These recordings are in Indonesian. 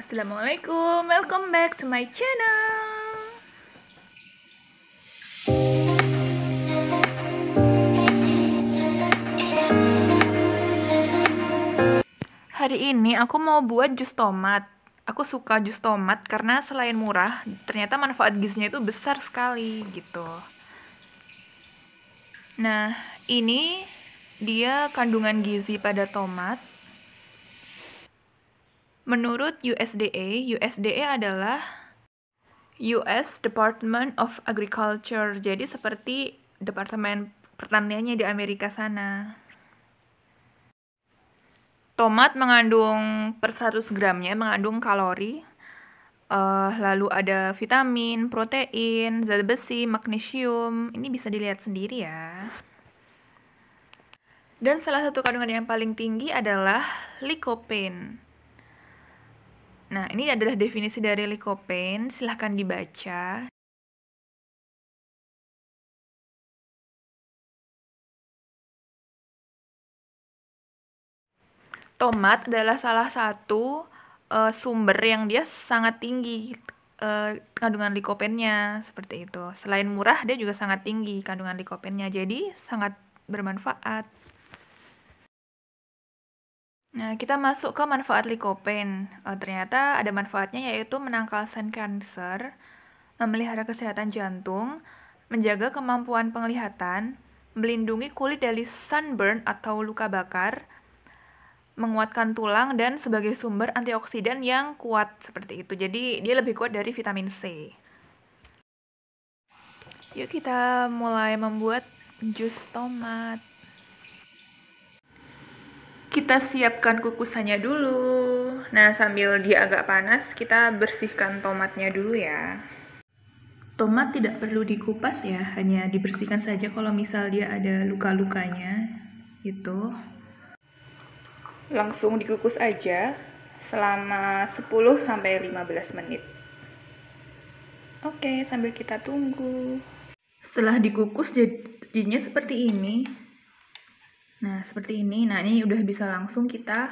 Assalamualaikum, welcome back to my channel. Hari ini aku mau buat jus tomat aku suka jus tomat karena selain murah, ternyata manfaat gizinya itu besar sekali gitu. Nah, ini dia kandungan gizi pada tomat. Menurut USDA, USDA adalah US Department of Agriculture, jadi seperti Departemen Pertaniannya di Amerika sana. Tomat mengandung per 100 gramnya mengandung kalori, uh, lalu ada vitamin, protein, zat besi, magnesium. Ini bisa dilihat sendiri ya. Dan salah satu kandungan yang paling tinggi adalah likopen. Nah, ini adalah definisi dari likopen. Silahkan dibaca tomat adalah salah satu uh, sumber yang dia sangat tinggi uh, kandungan likopennya seperti itu. Selain murah, dia juga sangat tinggi kandungan likopennya. Jadi sangat bermanfaat. Nah, kita masuk ke manfaat likopen. Uh, ternyata ada manfaatnya yaitu menangkal sun kanker, memelihara kesehatan jantung, menjaga kemampuan penglihatan, melindungi kulit dari sunburn atau luka bakar, menguatkan tulang dan sebagai sumber antioksidan yang kuat seperti itu. Jadi dia lebih kuat dari vitamin C. Yuk kita mulai membuat jus tomat. Kita siapkan kukusannya dulu. Nah, sambil dia agak panas, kita bersihkan tomatnya dulu ya. Tomat tidak perlu dikupas ya, hanya dibersihkan saja kalau misal dia ada luka-lukanya itu langsung dikukus aja selama 10 sampai 15 menit. Oke, sambil kita tunggu. Setelah dikukus jadinya seperti ini. Nah, seperti ini. Nah, ini udah bisa langsung kita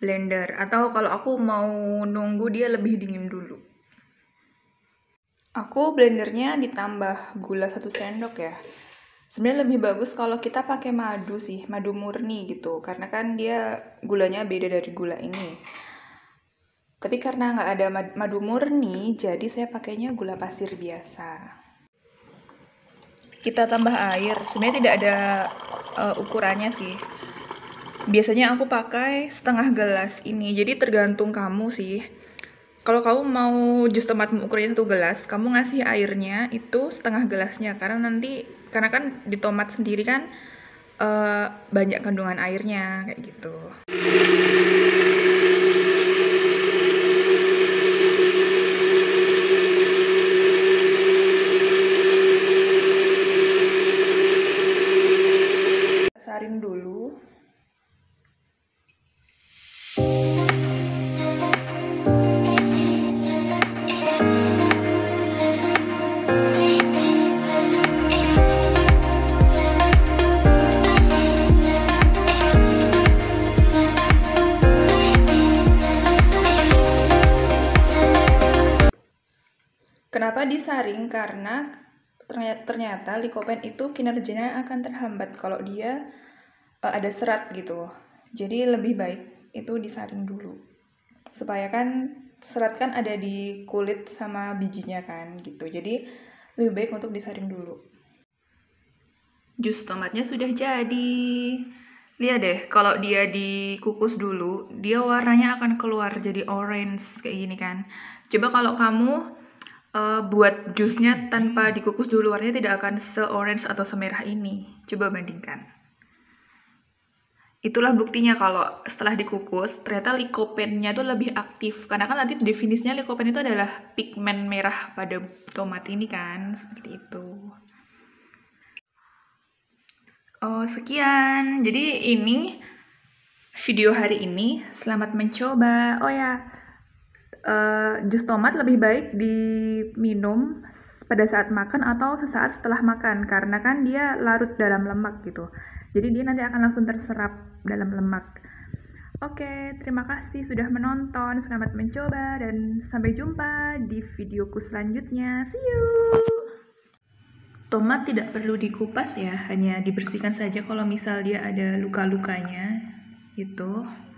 blender atau kalau aku mau nunggu dia lebih dingin dulu. Aku blendernya ditambah gula 1 sendok ya. Sebenarnya lebih bagus kalau kita pakai madu sih, madu murni gitu, karena kan dia gulanya beda dari gula ini. Tapi karena nggak ada madu murni, jadi saya pakainya gula pasir biasa. Kita tambah air, sebenarnya tidak ada uh, ukurannya sih. Biasanya aku pakai setengah gelas ini, jadi tergantung kamu sih kalau kamu mau jus tomat ukurannya satu gelas, kamu ngasih airnya itu setengah gelasnya karena nanti karena kan di tomat sendiri kan uh, banyak kandungan airnya kayak gitu. disaring? Karena ternyata likopen itu kinerjanya akan terhambat kalau dia uh, ada serat gitu. Jadi lebih baik itu disaring dulu. Supaya kan serat kan ada di kulit sama bijinya kan gitu. Jadi lebih baik untuk disaring dulu. Jus tomatnya sudah jadi. Lihat deh, kalau dia dikukus dulu, dia warnanya akan keluar jadi orange kayak gini kan. Coba kalau kamu uh, buat jusnya hmm. tanpa dikukus dulu warnanya tidak akan se-orange atau semerah ini. Coba bandingkan. Itulah buktinya kalau setelah dikukus, ternyata likopennya itu lebih aktif. Karena kan nanti definisinya likopen itu adalah pigmen merah pada tomat ini kan, seperti itu. Oh, sekian. Jadi ini video hari ini. Selamat mencoba. Oh ya, uh, jus tomat lebih baik diminum pada saat makan atau sesaat setelah makan karena kan dia larut dalam lemak gitu. Jadi dia nanti akan langsung terserap dalam lemak. Oke, terima kasih sudah menonton. Selamat mencoba dan sampai jumpa di videoku selanjutnya. See you. Tomat tidak perlu dikupas ya, hanya dibersihkan saja kalau misal dia ada luka-lukanya gitu.